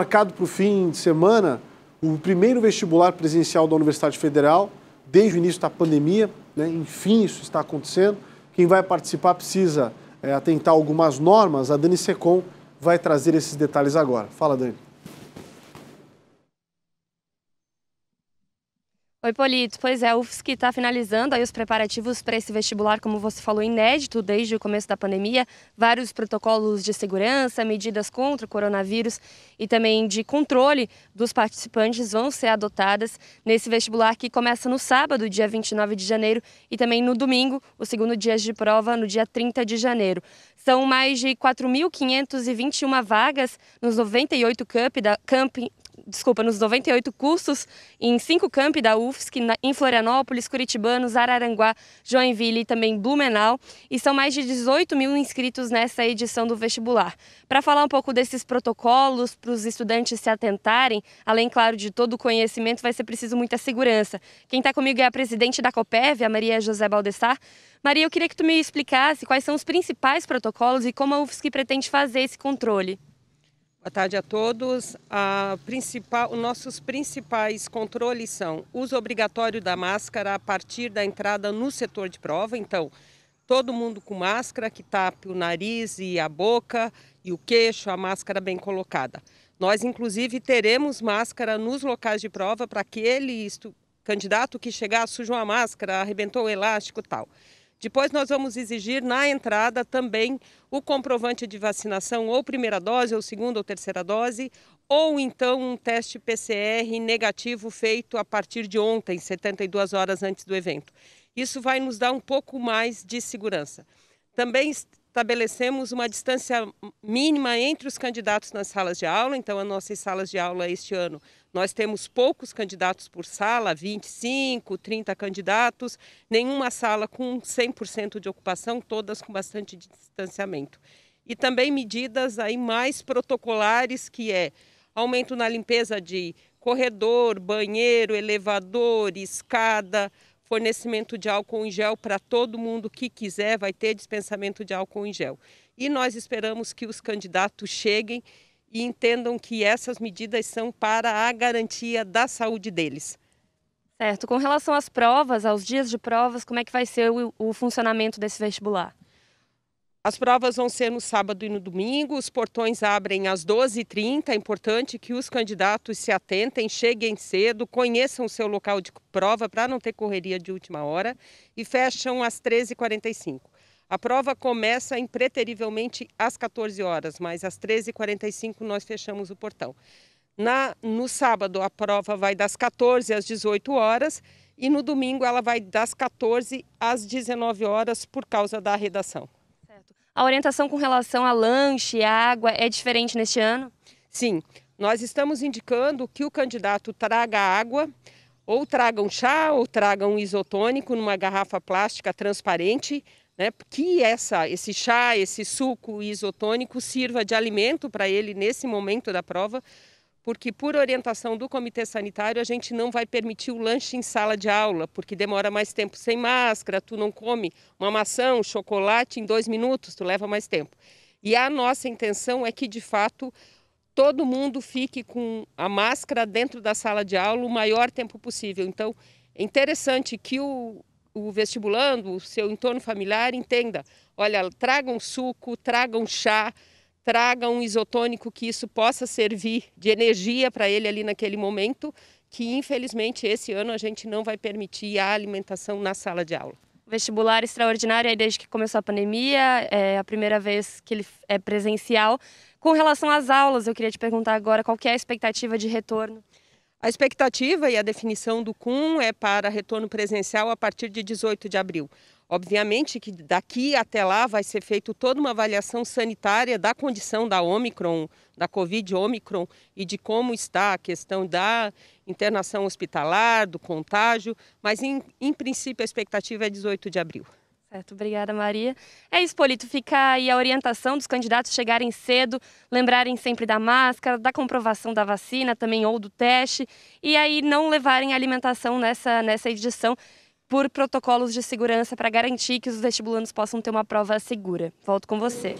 Marcado para o fim de semana, o primeiro vestibular presencial da Universidade Federal, desde o início da pandemia, né? enfim, isso está acontecendo. Quem vai participar precisa é, atentar algumas normas. A Dani Secom vai trazer esses detalhes agora. Fala, Dani. Oi, Polito. Pois é, o UFSC está finalizando aí os preparativos para esse vestibular, como você falou, inédito desde o começo da pandemia. Vários protocolos de segurança, medidas contra o coronavírus e também de controle dos participantes vão ser adotadas nesse vestibular que começa no sábado, dia 29 de janeiro, e também no domingo, o segundo dia de prova, no dia 30 de janeiro. São mais de 4.521 vagas nos 98 campi. da, camp, desculpa, nos 98 cursos em cinco campi da UFSC, em Florianópolis, Curitibanos, Araranguá, Joinville e também Blumenau. E são mais de 18 mil inscritos nessa edição do vestibular. Para falar um pouco desses protocolos, para os estudantes se atentarem, além, claro, de todo o conhecimento, vai ser preciso muita segurança. Quem está comigo é a presidente da COPEV, a Maria José Baldessar. Maria, eu queria que tu me explicasse quais são os principais protocolos e como a UFSC pretende fazer esse controle. Boa tarde a todos. A principal, os nossos principais controles são uso obrigatório da máscara a partir da entrada no setor de prova. Então, todo mundo com máscara que tape o nariz e a boca e o queixo, a máscara bem colocada. Nós, inclusive, teremos máscara nos locais de prova para aquele candidato que chegar sujou a máscara, arrebentou o elástico tal. Depois nós vamos exigir na entrada também o comprovante de vacinação ou primeira dose ou segunda ou terceira dose ou então um teste PCR negativo feito a partir de ontem, 72 horas antes do evento. Isso vai nos dar um pouco mais de segurança. Também estabelecemos uma distância mínima entre os candidatos nas salas de aula. Então, as nossas salas de aula este ano, nós temos poucos candidatos por sala, 25, 30 candidatos, nenhuma sala com 100% de ocupação, todas com bastante distanciamento. E também medidas aí mais protocolares, que é aumento na limpeza de corredor, banheiro, elevador, escada, fornecimento de álcool em gel para todo mundo que quiser, vai ter dispensamento de álcool em gel. E nós esperamos que os candidatos cheguem e entendam que essas medidas são para a garantia da saúde deles. Certo. Com relação às provas, aos dias de provas, como é que vai ser o, o funcionamento desse vestibular? As provas vão ser no sábado e no domingo, os portões abrem às 12h30. É importante que os candidatos se atentem, cheguem cedo, conheçam o seu local de prova para não ter correria de última hora e fecham às 13h45. A prova começa impreterivelmente às 14 horas, mas às 13h45 nós fechamos o portão. Na, no sábado, a prova vai das 14 às 18 horas e no domingo ela vai das 14 às 19 horas por causa da redação. A orientação com relação a lanche e água é diferente neste ano? Sim, nós estamos indicando que o candidato traga água, ou traga um chá, ou traga um isotônico numa garrafa plástica transparente, né, que essa, esse chá, esse suco isotônico sirva de alimento para ele nesse momento da prova, porque por orientação do comitê sanitário a gente não vai permitir o lanche em sala de aula, porque demora mais tempo sem máscara, tu não come uma maçã, um chocolate em dois minutos, tu leva mais tempo. E a nossa intenção é que, de fato, todo mundo fique com a máscara dentro da sala de aula o maior tempo possível. Então, é interessante que o, o vestibulando, o seu entorno familiar, entenda: olha, tragam suco, tragam chá, traga um isotônico que isso possa servir de energia para ele ali naquele momento, que infelizmente esse ano a gente não vai permitir a alimentação na sala de aula. Vestibular extraordinário aí desde que começou a pandemia, é a primeira vez que ele é presencial. Com relação às aulas, eu queria te perguntar agora qual que é a expectativa de retorno? A expectativa e a definição do CUM é para retorno presencial a partir de 18 de abril. Obviamente que daqui até lá vai ser feita toda uma avaliação sanitária da condição da Omicron, da Covid Omicron e de como está a questão da internação hospitalar, do contágio, mas em, em princípio a expectativa é 18 de abril. Certo, obrigada Maria. É isso, Polito, fica aí a orientação dos candidatos chegarem cedo, lembrarem sempre da máscara, da comprovação da vacina também ou do teste, e aí não levarem alimentação nessa, nessa edição por protocolos de segurança para garantir que os vestibulandos possam ter uma prova segura. Volto com você.